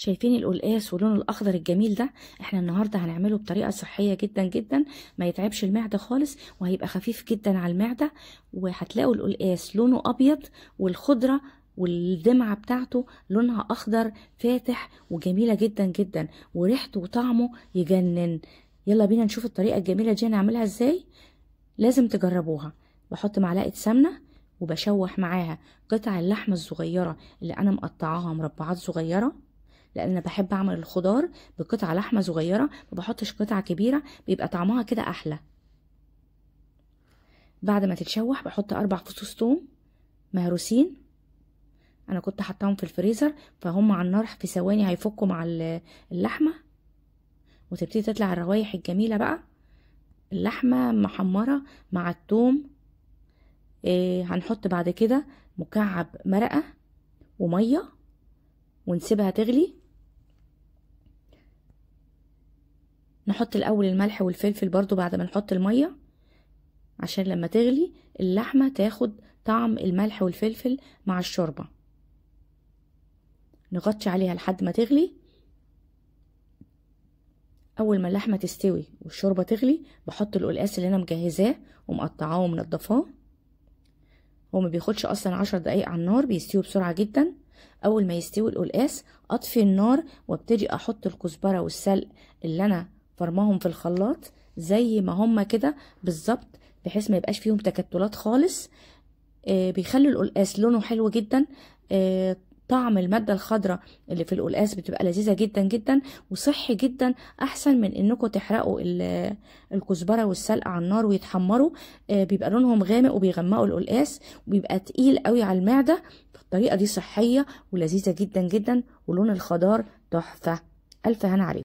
شايفين القلقاس ولونه الاخضر الجميل ده احنا النهارده هنعمله بطريقه صحيه جدا جدا ما يتعبش المعده خالص وهيبقى خفيف جدا على المعده وهتلاقوا القلقاس لونه ابيض والخضره والدمعه بتاعته لونها اخضر فاتح وجميله جدا جدا وريحته وطعمه يجنن يلا بينا نشوف الطريقه الجميله دي هنعملها ازاي لازم تجربوها بحط معلقه سمنه وبشوح معاها قطع اللحمه الصغيره اللي انا مقطعاها مربعات صغيره لان انا بحب اعمل الخضار بقطع لحمه صغيره ما بحطش قطعه كبيره بيبقى طعمها كده احلى بعد ما تتشوح بحط اربع فصوص توم مهروسين انا كنت حطاهم في الفريزر فهم على النار في ثواني هيفكوا مع اللحمه وتبتدي تطلع الروايح الجميله بقى اللحمه محمره مع التوم إيه هنحط بعد كده مكعب مرقه وميه ونسيبها تغلي نحط الاول الملح والفلفل برضو بعد ما نحط الميه عشان لما تغلي اللحمه تاخد طعم الملح والفلفل مع الشوربه نغطي عليها لحد ما تغلي اول ما اللحمه تستوي والشوربه تغلي بحط القلقاس اللي انا مجهزاه ومقطعاه ومنضفاه هو ما بياخدش اصلا عشر دقايق على النار بيستوي بسرعه جدا اول ما يستوي القلقاس اطفي النار وابتدي احط الكزبره والسلق اللي انا فرماهم في الخلاط زي ما هما كده بالظبط بحيث ما يبقاش فيهم تكتلات خالص آه بيخلوا القلقاس لونه حلو جدا آه طعم الماده الخضراء اللي في القلقاس بتبقى لذيذه جدا جدا وصحي جدا احسن من انكم تحرقوا الكزبره والسلق على النار ويتحمروا آه بيبقى لونهم غامق وبيغمقوا القلقاس وبيبقى تقيل قوي على المعده الطريقه دي صحيه ولذيذه جدا جدا ولون الخضار تحفه الف هنا عليكم